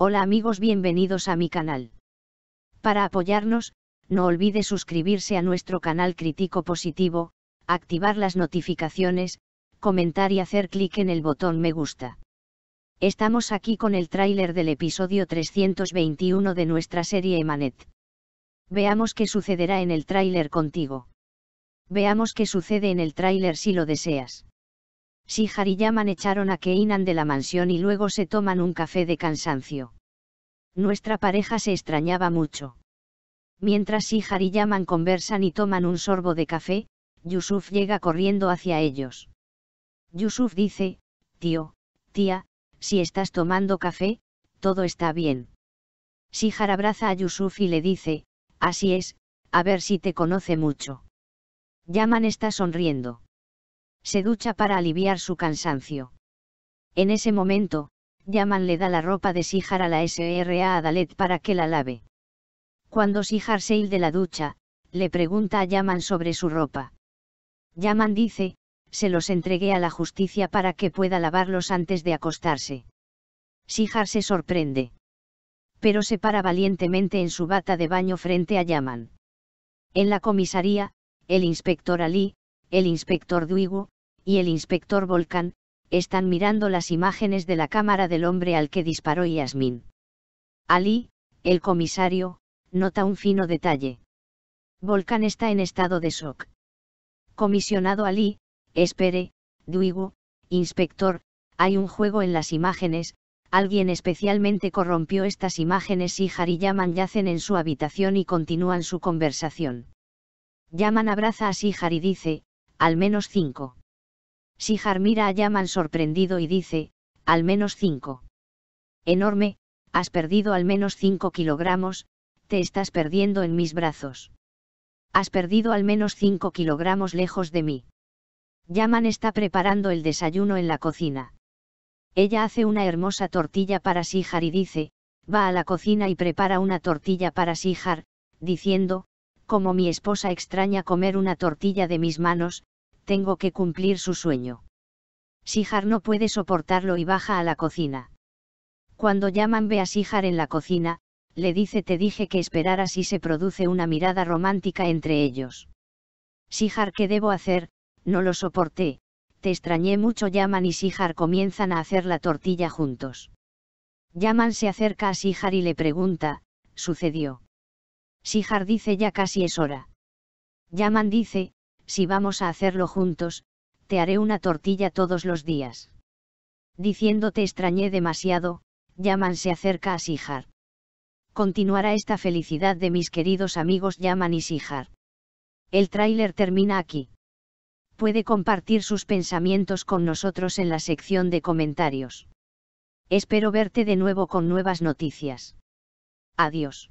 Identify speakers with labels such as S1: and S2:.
S1: Hola amigos bienvenidos a mi canal. Para apoyarnos, no olvide suscribirse a nuestro canal Crítico Positivo, activar las notificaciones, comentar y hacer clic en el botón me gusta. Estamos aquí con el tráiler del episodio 321 de nuestra serie Emanet. Veamos qué sucederá en el tráiler contigo. Veamos qué sucede en el tráiler si lo deseas. Sihar y Yaman echaron a Keinan de la mansión y luego se toman un café de cansancio. Nuestra pareja se extrañaba mucho. Mientras Sihar y Yaman conversan y toman un sorbo de café, Yusuf llega corriendo hacia ellos. Yusuf dice, tío, tía, si estás tomando café, todo está bien. Sihar abraza a Yusuf y le dice, así es, a ver si te conoce mucho. Yaman está sonriendo se ducha para aliviar su cansancio. En ese momento, Yaman le da la ropa de Sijar a la SRA Adalet para que la lave. Cuando Sijar se de la ducha, le pregunta a Yaman sobre su ropa. Yaman dice, se los entregué a la justicia para que pueda lavarlos antes de acostarse. Sijar se sorprende. Pero se para valientemente en su bata de baño frente a Yaman. En la comisaría, el inspector Ali, el inspector Duigo, y el inspector Volcán, están mirando las imágenes de la cámara del hombre al que disparó Yasmin. Ali, el comisario, nota un fino detalle. Volcán está en estado de shock. Comisionado Ali, espere, Duigo, inspector, hay un juego en las imágenes, alguien especialmente corrompió estas imágenes y Yaman yacen en su habitación y continúan su conversación. Yaman abraza a Sihar y dice, al menos cinco. Sijar mira a Yaman sorprendido y dice, al menos cinco. Enorme, has perdido al menos cinco kilogramos, te estás perdiendo en mis brazos. Has perdido al menos cinco kilogramos lejos de mí. Yaman está preparando el desayuno en la cocina. Ella hace una hermosa tortilla para Sijar y dice, va a la cocina y prepara una tortilla para Sijar, diciendo, como mi esposa extraña comer una tortilla de mis manos, tengo que cumplir su sueño. Sijar no puede soportarlo y baja a la cocina. Cuando llaman ve a Sijar en la cocina, le dice te dije que esperaras y se produce una mirada romántica entre ellos. Sijar, ¿qué debo hacer? No lo soporté, te extrañé mucho. Yaman y Sijar comienzan a hacer la tortilla juntos. Yaman se acerca a Sijar y le pregunta, ¿sucedió? Sijar dice ya casi es hora. Yaman dice, si vamos a hacerlo juntos, te haré una tortilla todos los días. Diciéndote te extrañé demasiado, Yaman se acerca a Sijar. Continuará esta felicidad de mis queridos amigos Yaman y Sijar. El tráiler termina aquí. Puede compartir sus pensamientos con nosotros en la sección de comentarios. Espero verte de nuevo con nuevas noticias. Adiós.